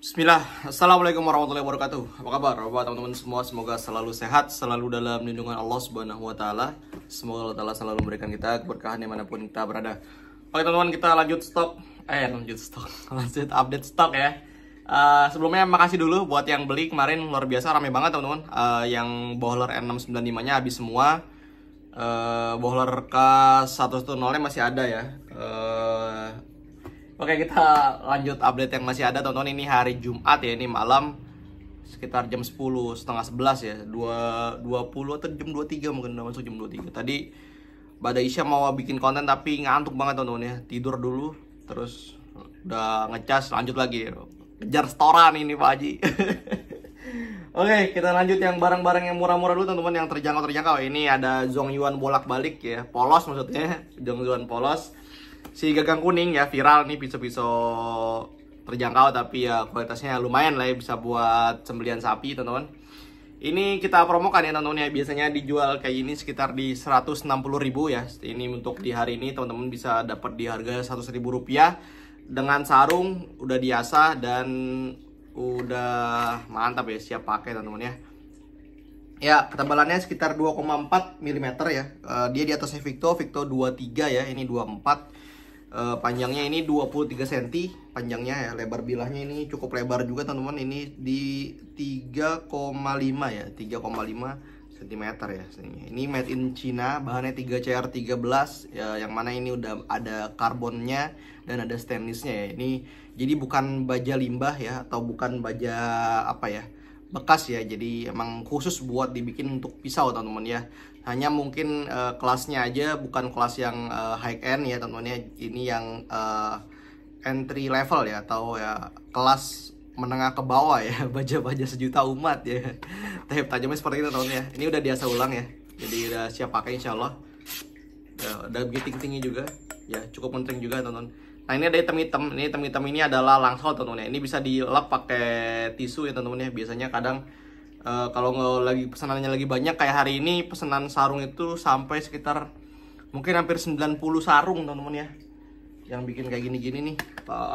Bismillah, Assalamualaikum warahmatullahi wabarakatuh Apa kabar Bapak teman-teman semua Semoga selalu sehat, selalu dalam lindungan Allah subhanahu wa ta'ala Semoga Allah ta'ala selalu memberikan kita keberkahan dimanapun kita berada Oke teman-teman kita lanjut stok Eh lanjut stok, lanjut update stok ya uh, Sebelumnya makasih dulu buat yang beli kemarin luar biasa rame banget teman-teman uh, Yang bohler N695 nya habis semua uh, Bohler K110 nya masih ada ya Oke kita lanjut update yang masih ada tonton ini hari Jumat ya ini malam sekitar jam 10 setengah 11 ya 2, 20 atau jam 23 mungkin udah masuk jam 23 tadi Bada Isya mau bikin konten tapi ngantuk banget tonton ya tidur dulu terus udah ngecas lanjut lagi kejar setoran ini Pak Haji Oke, kita lanjut yang barang-barang yang murah-murah dulu teman-teman yang terjangkau terjangkau. Ini ada Zhongyuan bolak-balik ya, polos maksudnya, Zhongyuan polos si gagang kuning ya viral nih pisau-pisau terjangkau tapi ya kualitasnya lumayan lah ya bisa buat sembelian sapi teman-teman ini kita promokan ya teman-teman ya biasanya dijual kayak ini sekitar di ribu ya ini untuk di hari ini teman-teman bisa dapat di harga ribu rupiah dengan sarung udah diasah dan udah mantap ya siap pakai teman-teman ya ya ketebalannya sekitar 2,4 mm ya uh, dia di atasnya Victo Victo 23 ya ini 24 uh, panjangnya ini 23 cm panjangnya ya lebar bilahnya ini cukup lebar juga teman-teman ini di 3,5 ya 3,5 cm ya ini made in china bahannya 3CR13 ya, yang mana ini udah ada karbonnya dan ada stainlessnya ya ini jadi bukan baja limbah ya atau bukan baja apa ya bekas ya jadi emang khusus buat dibikin untuk pisau teman-teman ya hanya mungkin uh, kelasnya aja bukan kelas yang uh, high end ya tentunya ini yang uh, entry level ya atau ya kelas menengah ke bawah ya baja-baja sejuta umat ya tapi tajamnya seperti itu ya ini udah biasa ulang ya jadi udah siap pakai insya Allah ya, udah, udah begitu tinggi juga ya cukup penting juga teman nah ini ada item hitam ini item hitam ini adalah langsung teman-teman ya ini bisa dilap pakai tisu ya teman-teman ya biasanya kadang Eh, kalau nggak lagi pesanannya lagi banyak kayak hari ini pesanan sarung itu sampai sekitar mungkin hampir 90 sarung teman-teman ya yang bikin kayak gini-gini nih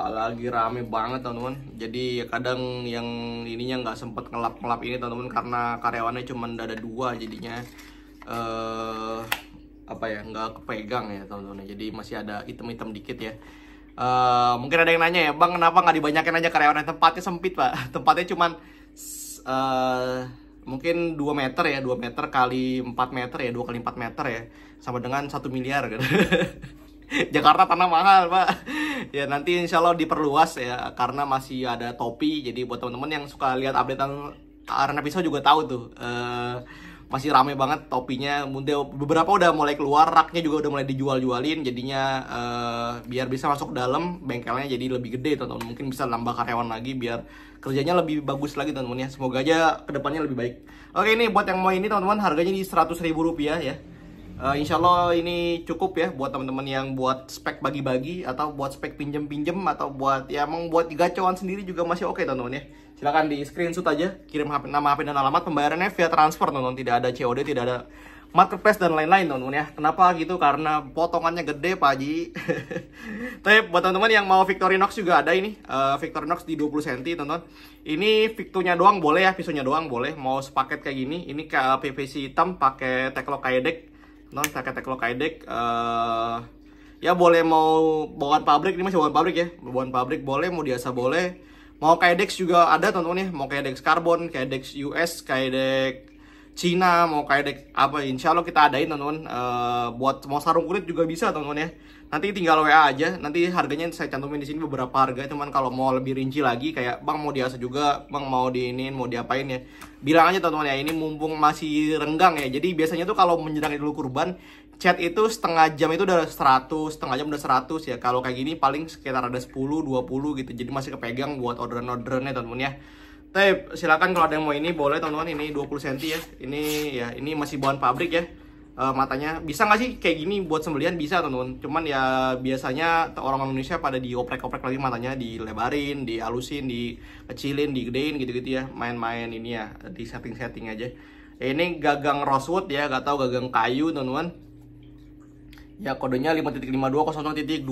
lagi rame banget teman-teman jadi ya kadang yang ininya nggak sempet ngelap-ngelap ini teman-teman karena karyawannya cuma ada dua jadinya uh, apa ya nggak kepegang ya teman-teman jadi masih ada item-item dikit ya uh, mungkin ada yang nanya ya bang kenapa nggak dibanyakin aja karyawannya tempatnya sempit pak tempatnya cuman uh, mungkin 2 meter ya 2 meter kali 4 meter ya 2 kali 4 meter ya sama dengan 1 miliar gitu. Jakarta tanah mahal pak ya nanti insya Allah diperluas ya karena masih ada topi jadi buat teman-teman yang suka lihat updatean Arena Pisau juga tahu tuh uh, masih rame banget topinya beberapa udah mulai keluar raknya juga udah mulai dijual-jualin jadinya uh, biar bisa masuk dalam bengkelnya jadi lebih gede teman-teman mungkin bisa nambah karyawan lagi biar kerjanya lebih bagus lagi teman-teman ya semoga aja kedepannya lebih baik oke ini buat yang mau ini teman-teman harganya di seratus ribu rupiah ya uh, Insya Allah ini cukup ya buat teman-teman yang buat spek bagi-bagi atau buat spek pinjem-pinjem atau buat ya emang buat gacoan sendiri juga masih oke okay, teman-teman ya Silahkan di screenshot aja, kirim HP, nama HP dan alamat pembayarannya via transfer teman Tidak ada COD, tidak ada marketplace dan lain-lain teman-teman ya. Kenapa gitu? Karena potongannya gede Pak Haji. Tapi buat teman-teman yang mau Victorinox juga ada ini. Uh, Victorinox di 20 cm teman-teman. Ini Victunya doang boleh ya, pisunya doang boleh. Mau sepaket kayak gini, ini ke PVC hitam pakai teklo kaidek. Non pakai teklo kaidek uh, ya boleh mau bawaan pabrik ini masih bawaan pabrik ya. Bawaan pabrik boleh, mau biasa boleh mau kayak Dex juga ada teman-teman ya mau kayak Dex Carbon kayak Dex US kayak Dex Cina mau kayak Dex apa Insya Allah kita adain teman-teman e, buat mau sarung kulit juga bisa teman-teman ya nanti tinggal WA aja nanti harganya saya cantumin di sini beberapa harga teman kalau mau lebih rinci lagi kayak bang mau diasa juga bang mau diinin mau diapain ya bilang aja teman-teman ya ini mumpung masih renggang ya jadi biasanya tuh kalau menjelang Idul Kurban chat itu setengah jam itu udah 100, setengah jam udah 100 ya. Kalau kayak gini paling sekitar ada 10, 20 gitu. Jadi masih kepegang buat orderan-orderannya teman-teman ya. Tapi silakan kalau ada yang mau ini boleh teman-teman ini 20 cm ya. Ini ya ini masih bahan pabrik ya. E, matanya bisa nggak sih kayak gini buat sembelian bisa teman-teman. Cuman ya biasanya orang Indonesia pada dioprek-oprek lagi matanya, dilebarin, dialusin, dikecilin, digedein gitu-gitu ya. Main-main ini ya di setting-setting aja. Ini gagang rosewood ya, gak tau gagang kayu teman-teman ya kodenya 5.520.20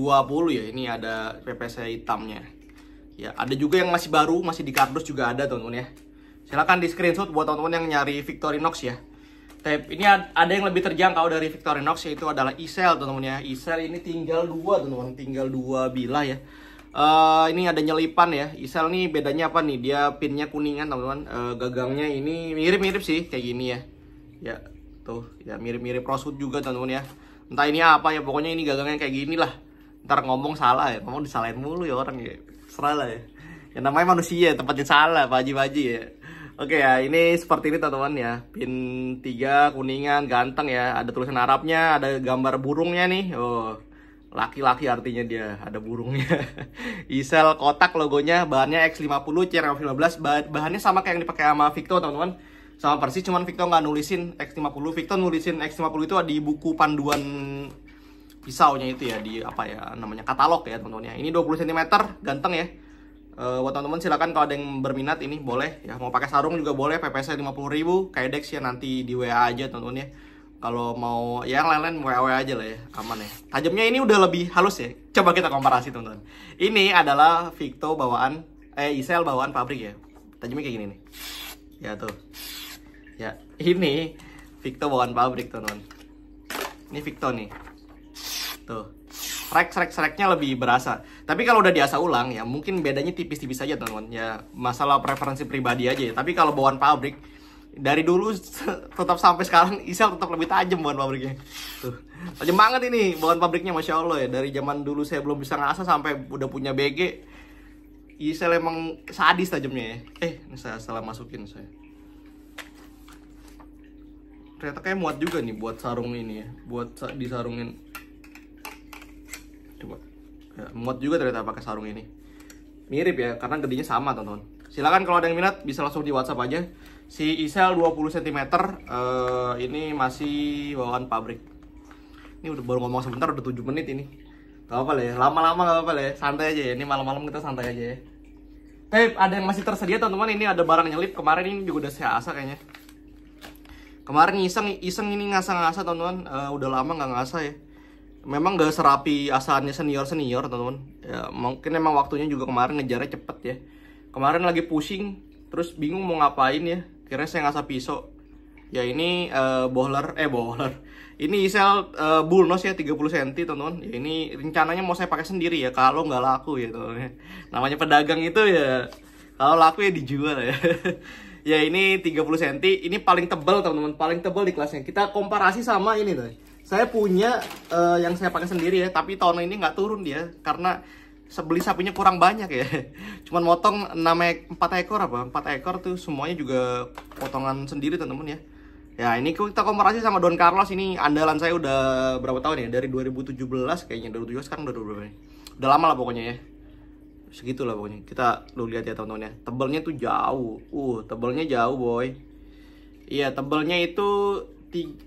ya ini ada PPC hitamnya ya ada juga yang masih baru masih di kardus juga ada teman-teman ya silahkan di screenshot buat teman-teman yang nyari Victorinox ya Tapi ini ada yang lebih terjangkau dari Victorinox yaitu adalah Isel teman-teman ya Isel ini tinggal dua teman-teman tinggal dua bilah ya uh, ini ada nyelipan ya Isel nih bedanya apa nih dia pinnya kuningan teman-teman uh, gagangnya ini mirip-mirip sih kayak gini ya ya tuh ya mirip-mirip prosut juga teman-teman ya entah ini apa ya pokoknya ini gagangnya kayak gini lah ntar ngomong salah ya ngomong disalahin mulu ya orang ya serah lah ya yang namanya manusia ya, tempatnya salah Pak Haji ya Oke ya, ini seperti ini teman-teman ya. Pin 3 kuningan ganteng ya. Ada tulisan Arabnya, ada gambar burungnya nih. Oh. Laki-laki artinya dia, ada burungnya. Isel kotak logonya, bahannya X50 CR15, bahannya sama kayak yang dipakai sama Victor teman-teman sama persis cuman Victor nggak nulisin X50 Victor nulisin X50 itu di buku panduan pisaunya itu ya di apa ya namanya katalog ya teman-teman ya ini 20 cm ganteng ya uh, buat teman-teman silakan kalau ada yang berminat ini boleh ya mau pakai sarung juga boleh PPS 50.000 kayak Dex ya nanti di WA aja teman-teman ya kalau mau ya yang lain-lain WA aja lah ya aman ya tajamnya ini udah lebih halus ya coba kita komparasi teman-teman ini adalah Victor bawaan eh Isel bawaan pabrik ya tajamnya kayak gini nih ya tuh ya ini Victor bawaan pabrik tuh non ini Victor nih tuh srek srek sreknya lebih berasa tapi kalau udah diasah ulang ya mungkin bedanya tipis-tipis aja teman-teman ya masalah preferensi pribadi aja ya tapi kalau bawaan pabrik dari dulu tetap sampai sekarang Isel tetap lebih tajam bawaan pabriknya tuh tajam banget ini bawaan pabriknya masya allah ya dari zaman dulu saya belum bisa ngasah sampai udah punya BG Isel emang sadis tajamnya ya eh ini saya salah masukin saya ternyata kayak muat juga nih buat sarung ini ya buat disarungin coba ya, muat juga ternyata pakai sarung ini mirip ya karena gedenya sama teman-teman silakan kalau ada yang minat bisa langsung di WhatsApp aja si Isel 20 cm uh, ini masih bawaan pabrik ini udah baru ngomong sebentar udah 7 menit ini gak apa-apa lah ya lama-lama gak apa-apa lah ya santai aja ya ini malam-malam kita santai aja ya Tapi ada yang masih tersedia teman-teman ini ada barang nyelip kemarin ini juga udah saya asa kayaknya kemarin iseng iseng ini ngasah-ngasah teman-teman uh, udah lama nggak ngasah ya memang gak serapi asalnya senior senior teman-teman ya, mungkin emang waktunya juga kemarin ngejarnya cepet ya kemarin lagi pusing terus bingung mau ngapain ya kira saya ngasah pisau ya ini uh, bowler eh bowler eh, ini isel uh, eh, bulnos ya 30 cm teman-teman ya, ini rencananya mau saya pakai sendiri ya kalau nggak laku ya teman-teman namanya pedagang itu ya kalau laku ya dijual ya ya ini 30 cm ini paling tebal teman-teman paling tebal di kelasnya kita komparasi sama ini tuh saya punya uh, yang saya pakai sendiri ya tapi tahun ini nggak turun dia karena sebeli sapinya kurang banyak ya cuman motong 6 empat 4 ekor apa 4 ekor tuh semuanya juga potongan sendiri teman-teman ya Ya ini kita komparasi sama Don Carlos ini andalan saya udah berapa tahun ya dari 2017 kayaknya 2017 sekarang udah berapa ini? Udah lama lah pokoknya ya segitulah pokoknya kita lu lihat ya tontonnya tebelnya tuh jauh uh tebelnya jauh boy iya tebelnya itu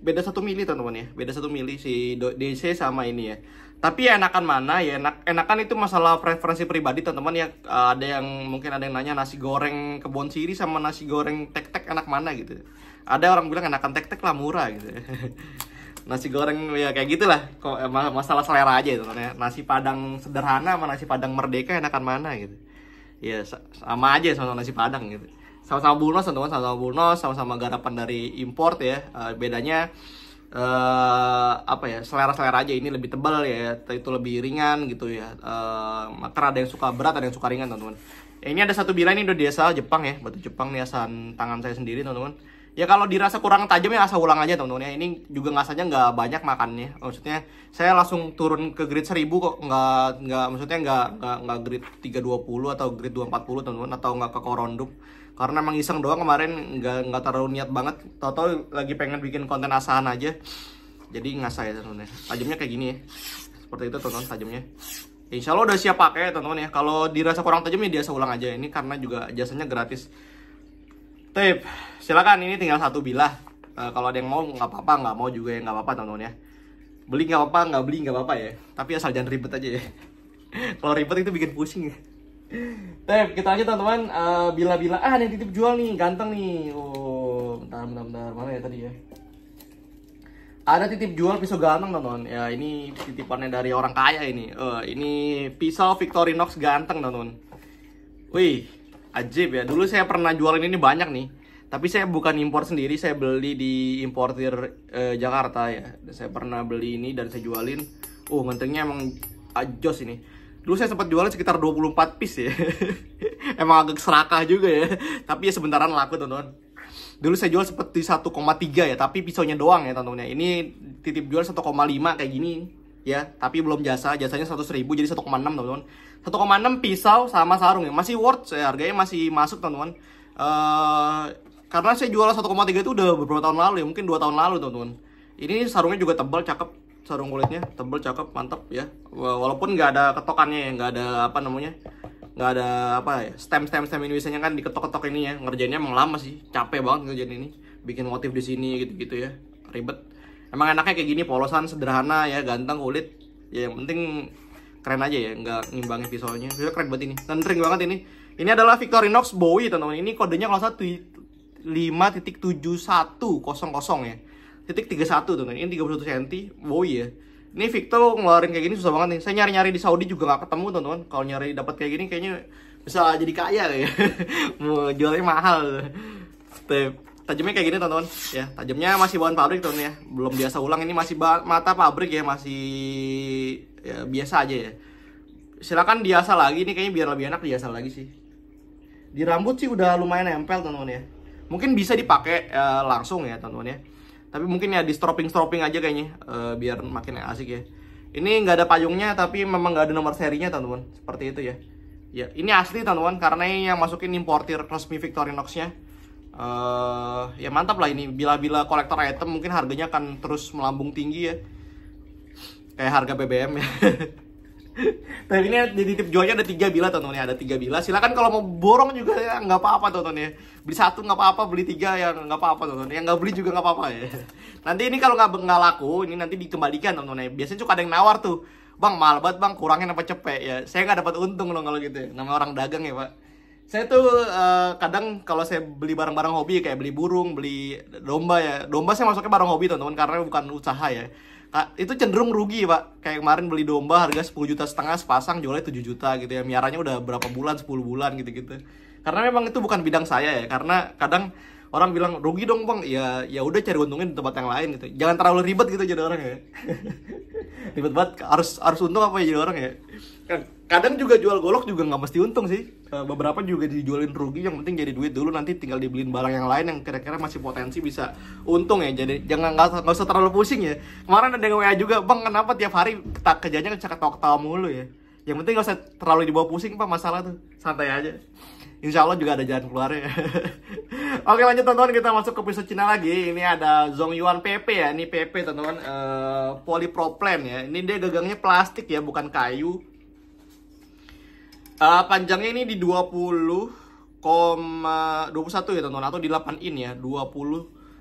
beda satu mili teman-teman ya beda satu mili si DC sama ini ya tapi ya enakan mana ya enak enakan itu masalah preferensi pribadi teman-teman ya ada yang mungkin ada yang nanya nasi goreng kebon siri sama nasi goreng tek tek enak mana gitu ada orang bilang enakan tek tek lah murah gitu nasi goreng ya kayak gitulah kok eh, masalah selera aja itu nasi padang sederhana sama nasi padang merdeka enakan mana gitu ya sama aja sama, -sama nasi padang gitu sama-sama bulnos teman-teman sama-sama bulnos sama-sama garapan dari import ya uh, bedanya uh, apa ya selera-selera aja ini lebih tebal ya itu lebih ringan gitu ya uh, maka ada yang suka berat ada yang suka ringan teman-teman ini ada satu bila ini udah biasa Jepang ya batu Jepang niasan tangan saya sendiri teman-teman ya kalau dirasa kurang tajam ya asal ulang aja teman-teman ya ini juga ngasanya nggak banyak makannya maksudnya saya langsung turun ke grid 1000 kok nggak nggak maksudnya nggak nggak nggak grid 320 atau grid 240 teman-teman atau nggak ke korondup karena emang iseng doang kemarin nggak nggak terlalu niat banget toto lagi pengen bikin konten asahan aja jadi ngasah ya teman-teman ya. tajamnya kayak gini ya seperti itu teman-teman tajamnya Insya Allah udah siap pakai teman-teman ya. Kalau dirasa kurang tajam ya dia ulang aja. Ini karena juga jasanya gratis tip silakan ini tinggal satu bilah e, kalau ada yang mau nggak apa-apa nggak mau juga ya nggak apa-apa teman-teman ya beli nggak apa-apa nggak beli nggak apa-apa ya tapi asal jangan ribet aja ya kalau ribet itu bikin pusing ya Tep, kita aja teman-teman e, eh, bila-bila ah ada yang titip jual nih ganteng nih oh bentar bentar bentar mana ya tadi ya ada titip jual pisau ganteng teman-teman ya ini titipannya dari orang kaya ini uh, ini pisau Victorinox ganteng teman-teman wih ajib ya dulu saya pernah jualin ini banyak nih tapi saya bukan impor sendiri saya beli di importir eh, Jakarta ya saya pernah beli ini dan saya jualin oh uh, ngentengnya emang ajos ah, ini dulu saya sempat jualin sekitar 24 piece ya emang agak serakah juga ya tapi ya sebentaran laku teman-teman dulu saya jual seperti 1,3 ya tapi pisaunya doang ya tentunya ini titip jual 1,5 kayak gini ya tapi belum jasa jasanya 100 ribu jadi 1,6 teman-teman 1,6 pisau sama sarung ya masih worth ya, harganya masih masuk teman-teman uh, karena saya jual 1,3 itu udah beberapa tahun lalu ya mungkin 2 tahun lalu teman-teman ini sarungnya juga tebal cakep sarung kulitnya tebal cakep mantap ya walaupun nggak ada ketokannya ya nggak ada apa namanya nggak ada apa ya stem stem stem ini biasanya kan diketok-ketok ini ya ngerjainnya emang lama sih capek banget ngerjain ini bikin motif di sini gitu-gitu ya ribet emang enaknya kayak gini polosan sederhana ya ganteng kulit ya yang penting keren aja ya nggak ngimbangin pisaunya pisau keren banget ini tentering banget ini ini adalah Victorinox Bowie teman-teman ini kodenya kalau satu lima titik tujuh satu kosong kosong ya titik tiga satu, teman-teman ini tiga puluh satu senti Bowie ya ini Victor ngeluarin kayak gini susah banget nih saya nyari-nyari di Saudi juga nggak ketemu teman-teman kalau nyari dapat kayak gini kayaknya bisa jadi kaya ya mau jualnya mahal Tep tajamnya kayak gini teman-teman ya tajamnya masih bahan pabrik teman ya belum biasa ulang ini masih mata pabrik ya masih ya, biasa aja ya silakan biasa lagi ini kayaknya biar lebih enak biasa lagi sih di rambut sih udah lumayan nempel teman-teman ya mungkin bisa dipakai uh, langsung ya teman-teman ya tapi mungkin ya di stropping stropping aja kayaknya uh, biar makin asik ya ini nggak ada payungnya tapi memang nggak ada nomor serinya teman-teman seperti itu ya ya ini asli teman-teman karena ini yang masukin importir resmi Victorinox nya uh, ya mantap lah ini bila-bila kolektor item mungkin harganya akan terus melambung tinggi ya kayak harga BBM ya tapi ini di titip jualnya ada tiga bila tontonnya ada tiga bila silakan kalau mau borong juga ya nggak apa-apa tontonnya beli satu nggak apa-apa beli tiga ya nggak apa-apa tontonnya yang nggak beli juga nggak apa-apa ya nanti ini kalau nggak nggak laku ini nanti dikembalikan tontonnya biasanya suka ada yang nawar tuh bang mahal bang kurangin apa cepet ya saya nggak dapat untung loh kalau gitu ya. namanya orang dagang ya pak saya tuh uh, kadang kalau saya beli barang-barang hobi kayak beli burung, beli domba ya. Domba saya masuknya barang hobi teman-teman karena bukan usaha ya. Kak, itu cenderung rugi pak. Kayak kemarin beli domba harga 10 juta setengah sepasang jualnya 7 juta gitu ya. Miaranya udah berapa bulan 10 bulan gitu-gitu. Karena memang itu bukan bidang saya ya. Karena kadang orang bilang rugi dong bang ya ya udah cari untungin di tempat yang lain gitu jangan terlalu ribet gitu jadi orang ya ribet banget harus harus untung apa ya jadi orang ya kan kadang juga jual golok juga nggak mesti untung sih eh, beberapa juga dijualin rugi yang penting jadi duit dulu nanti tinggal dibeliin barang yang lain yang kira-kira masih potensi bisa untung ya jadi jangan nggak usah terlalu pusing ya kemarin ada yang wa juga bang kenapa tiap hari tak kejadian kan ketawa-ketawa mulu ya yang penting nggak usah terlalu dibawa pusing pak masalah tuh santai aja Insya Allah juga ada jalan keluarnya. Oke lanjut teman-teman kita masuk ke pisau Cina lagi. Ini ada Zong Yuan PP ya. Ini PP teman-teman uh, polypropylene ya. Ini dia gagangnya plastik ya bukan kayu Uh, panjangnya ini di 20, 21 eh, ya teman-teman atau di 8 in ya, 20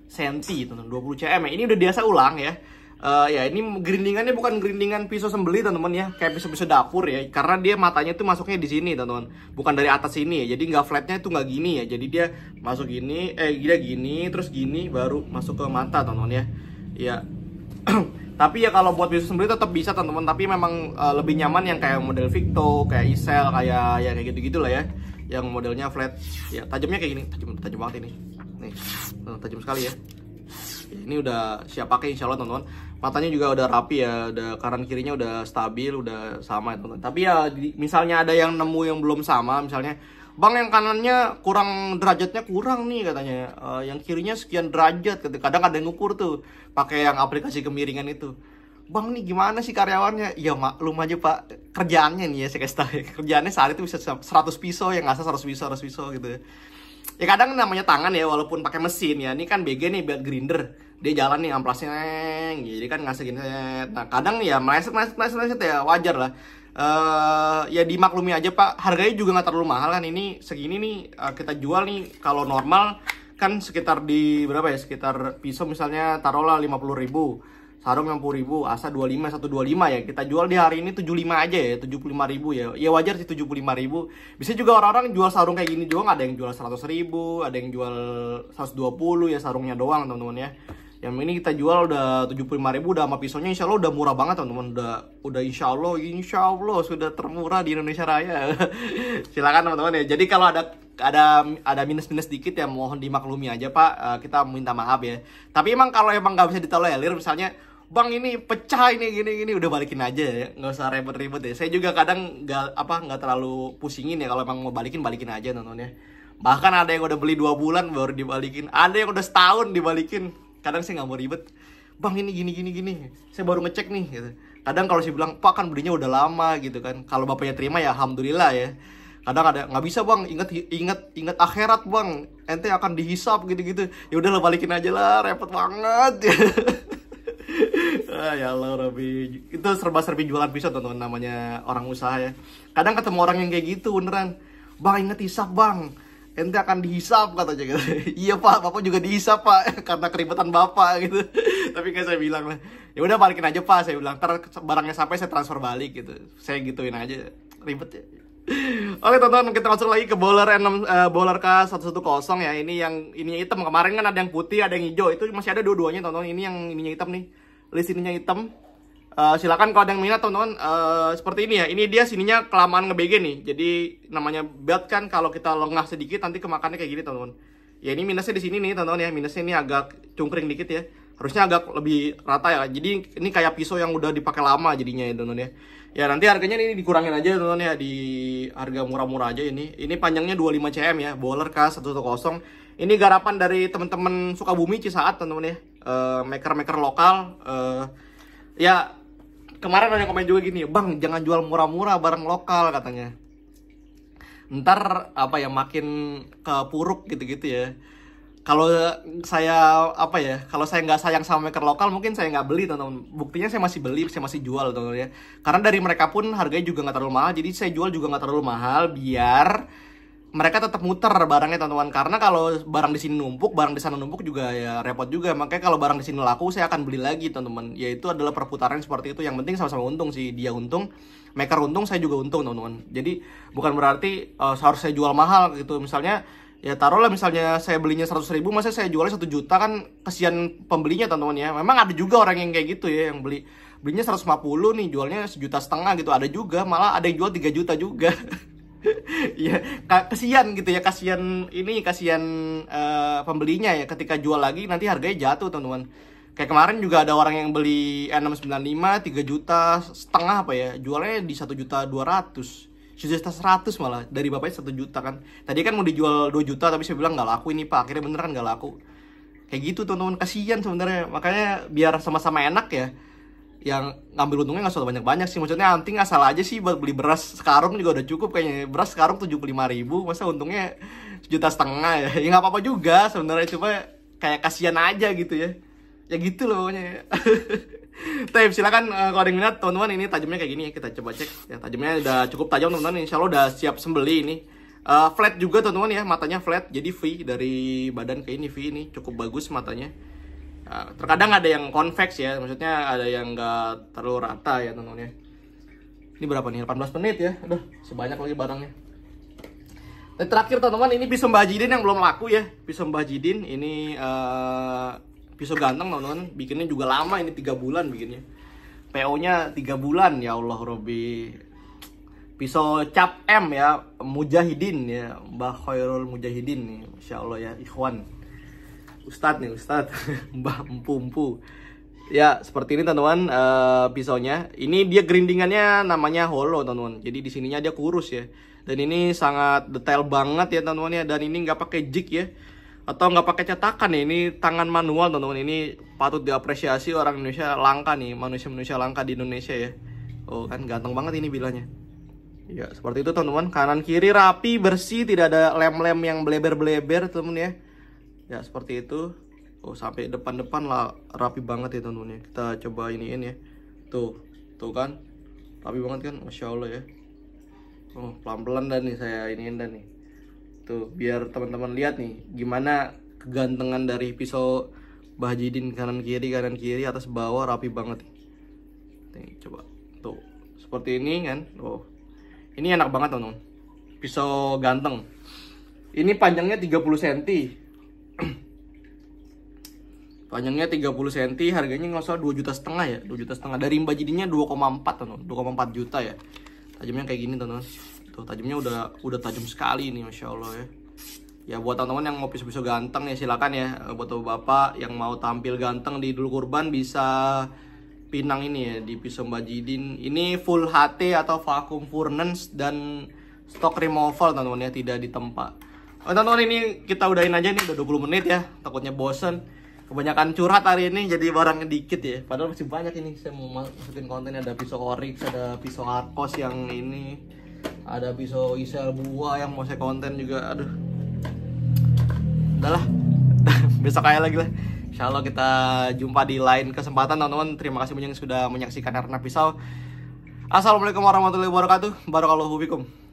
cm teman-teman, 20 cm Ini udah biasa ulang ya. Uh, ya ini grindingannya bukan grindingan pisau sembeli teman-teman ya kayak pisau-pisau dapur ya karena dia matanya itu masuknya di sini teman-teman bukan dari atas ini ya jadi nggak flatnya itu nggak gini ya jadi dia masuk gini eh dia gini terus gini baru masuk ke mata teman-teman ya ya tapi ya kalau buat bisnis sendiri tetap bisa teman-teman tapi memang uh, lebih nyaman yang kayak model Victo kayak Isel kayak ya kayak gitu gitulah ya yang modelnya flat ya tajamnya kayak gini tajam tajam banget ini nih eh, tajam sekali ya ini udah siap pakai insya Allah teman-teman matanya juga udah rapi ya udah kanan kirinya udah stabil udah sama ya teman-teman tapi ya di, misalnya ada yang nemu yang belum sama misalnya Bang yang kanannya kurang derajatnya kurang nih katanya. Uh, yang kirinya sekian derajat. gitu. Kadang ada yang ngukur tuh pakai yang aplikasi kemiringan itu. Bang nih gimana sih karyawannya? Ya maklum aja pak kerjaannya nih ya saya kasih tahu. Kerjaannya sehari itu bisa 100 pisau yang ngasah 100 pisau 100 pisau gitu. Ya kadang namanya tangan ya walaupun pakai mesin ya. Ini kan BG nih buat grinder. Dia jalan nih amplasnya neng. Jadi kan ngasih gini. Nah kadang ya meleset meleset meleset, meleset ya wajar lah uh, ya dimaklumi aja pak harganya juga nggak terlalu mahal kan ini segini nih uh, kita jual nih kalau normal kan sekitar di berapa ya sekitar pisau misalnya taruhlah 50 ribu sarung 60 ribu asa 25 125 ya kita jual di hari ini 75 aja ya 75 ribu ya ya wajar sih 75 ribu bisa juga orang-orang jual sarung kayak gini juga ada yang jual 100 ribu ada yang jual 120 ya sarungnya doang teman-teman ya yang ini kita jual udah 75 ribu udah sama pisaunya insya Allah udah murah banget teman-teman udah udah insya Allah insya Allah sudah termurah di Indonesia Raya silakan teman-teman ya jadi kalau ada ada ada minus minus dikit ya mohon dimaklumi aja pak uh, kita minta maaf ya tapi emang kalau emang nggak bisa ditolerir misalnya bang ini pecah ini gini gini udah balikin aja ya nggak usah repot-repot ya saya juga kadang nggak apa nggak terlalu pusingin ya kalau emang mau balikin balikin aja nontonnya bahkan ada yang udah beli dua bulan baru dibalikin ada yang udah setahun dibalikin kadang saya nggak mau ribet bang ini gini gini gini saya baru ngecek nih gitu. kadang kalau saya bilang pak kan belinya udah lama gitu kan kalau bapaknya terima ya alhamdulillah ya kadang ada nggak bisa bang inget inget inget akhirat bang ente akan dihisap gitu gitu ya udah balikin aja lah repot banget ah, ya Allah Robi itu serba serbi jualan pisau teman-teman namanya orang usaha ya kadang ketemu orang yang kayak gitu beneran bang inget hisap bang ente akan dihisap katanya gitu iya pak bapak juga dihisap pak karena keribetan bapak gitu tapi kayak saya bilang lah ya udah balikin aja pak saya bilang barangnya sampai saya transfer balik gitu saya gituin aja ribet ya Oke tonton kita masuk lagi ke bowler N6 uh, eh, bowler K110 ya. Ini yang ini hitam. Kemarin kan ada yang putih, ada yang hijau. Itu masih ada dua-duanya tonton. Ini yang ininya hitam nih. List ininya hitam. Uh, silakan kalau ada yang minat teman-teman uh, seperti ini ya ini dia sininya kelamaan nge-BG nih jadi namanya belt kan kalau kita lengah sedikit nanti kemakannya kayak gini teman-teman ya ini minusnya di sini nih teman-teman ya minusnya ini agak cungkring dikit ya harusnya agak lebih rata ya jadi ini kayak pisau yang udah dipakai lama jadinya ya teman-teman ya ya nanti harganya ini dikurangin aja teman-teman ya di harga murah-murah aja ini ini panjangnya 25 cm ya bowler K110 ini garapan dari teman-teman Sukabumi Cisaat teman-teman ya eh, maker-maker uh, lokal uh, ya kemarin ada yang komen juga gini bang jangan jual murah-murah barang lokal katanya ntar apa ya makin kepuruk gitu-gitu ya kalau saya apa ya kalau saya nggak sayang sama maker lokal mungkin saya nggak beli teman-teman buktinya saya masih beli saya masih jual teman-teman ya karena dari mereka pun harganya juga nggak terlalu mahal jadi saya jual juga nggak terlalu mahal biar mereka tetap muter barangnya teman-teman karena kalau barang di sini numpuk barang di sana numpuk juga ya repot juga makanya kalau barang di sini laku saya akan beli lagi teman-teman yaitu adalah perputaran seperti itu yang penting sama-sama untung sih dia untung maker untung saya juga untung teman-teman jadi bukan berarti uh, eh, harus saya jual mahal gitu misalnya ya taruhlah misalnya saya belinya 100 ribu masa saya jualnya satu juta kan kesian pembelinya teman-teman ya memang ada juga orang yang kayak gitu ya yang beli belinya 150 nih jualnya sejuta setengah gitu ada juga malah ada yang jual 3 juta juga Iya, kasihan gitu ya, kasihan ini kasihan uh, eh, pembelinya ya ketika jual lagi nanti harganya jatuh, teman-teman. Kayak kemarin juga ada orang yang beli N695 3 juta setengah apa ya, jualnya di 1 juta 200. sejuta 100 malah dari bapaknya 1 juta kan. Tadi kan mau dijual 2 juta tapi saya bilang nggak laku ini Pak. Akhirnya beneran nggak laku. Kayak gitu teman-teman kasihan sebenarnya. Makanya biar sama-sama enak ya yang ngambil untungnya nggak usah banyak-banyak sih maksudnya anting salah aja sih buat beli beras sekarung juga udah cukup kayaknya beras sekarung tujuh puluh lima ribu masa untungnya sejuta setengah ya ya nggak apa-apa juga sebenarnya cuma kayak kasihan aja gitu ya ya gitu loh pokoknya Tapi silakan uh, kalau ada yang minat teman-teman ini tajamnya kayak gini ya kita coba cek ya tajamnya udah cukup tajam teman-teman insya Allah udah siap sembeli ini uh, flat juga teman-teman ya matanya flat jadi V dari badan ke ini V ini cukup bagus matanya Nah, terkadang ada yang convex ya maksudnya ada yang nggak terlalu rata ya tentunya ini berapa nih 18 menit ya udah sebanyak lagi barangnya dan terakhir teman-teman ini pisau Mbak Jidin yang belum laku ya pisau Mbak Jidin ini uh, pisau ganteng teman-teman bikinnya juga lama ini tiga bulan bikinnya PO nya tiga bulan ya Allah Robi pisau cap M ya Mujahidin ya Mbah Khairul Mujahidin nih Masya Allah ya Ikhwan Ustadz nih Ustadz Mbah Empu Empu ya seperti ini teman-teman uh, pisaunya ini dia grindingannya namanya hollow teman-teman jadi di sininya dia kurus ya dan ini sangat detail banget ya teman-teman ya dan ini nggak pakai jig ya atau nggak pakai cetakan ya ini tangan manual teman-teman ini patut diapresiasi orang Indonesia langka nih manusia-manusia langka di Indonesia ya oh kan ganteng banget ini bilanya ya seperti itu teman-teman kanan kiri rapi bersih tidak ada lem-lem yang bleber-bleber teman-teman ya ya seperti itu oh sampai depan-depan lah rapi banget ya tentunya kita coba iniin ya tuh tuh kan rapi banget kan masya allah ya oh pelan-pelan dan nih saya iniin dan nih tuh biar teman-teman lihat nih gimana kegantengan dari pisau Bahjidin kanan kiri kanan kiri atas bawah rapi banget nih coba tuh seperti ini kan oh ini enak banget teman-teman pisau ganteng ini panjangnya 30 cm panjangnya 30 cm harganya nggak usah 2 juta setengah ya 2 juta setengah dari mbak jadinya 2,4 teman 2,4 juta ya tajamnya kayak gini teman tuh tajamnya udah udah tajam sekali nih masya allah ya ya buat teman-teman yang mau pisau-pisau ganteng ya silakan ya eh, buat bapak yang mau tampil ganteng di dulu kurban bisa pinang ini ya di pisau mbak jidin ini full HT atau vacuum furnace dan stock removal teman-teman ya tidak ditempa oh, teman-teman ini kita udahin aja nih udah 20 menit ya takutnya bosen kebanyakan curhat hari ini jadi barang dikit ya padahal masih banyak ini saya mau masukin konten ada pisau orix ada pisau arkos yang ini ada pisau isel buah yang mau saya konten juga aduh udahlah besok aja lagi lah Insya kita jumpa di lain kesempatan teman-teman Terima kasih banyak sudah menyaksikan karena Pisau Assalamualaikum warahmatullahi wabarakatuh Barakallahu hubikum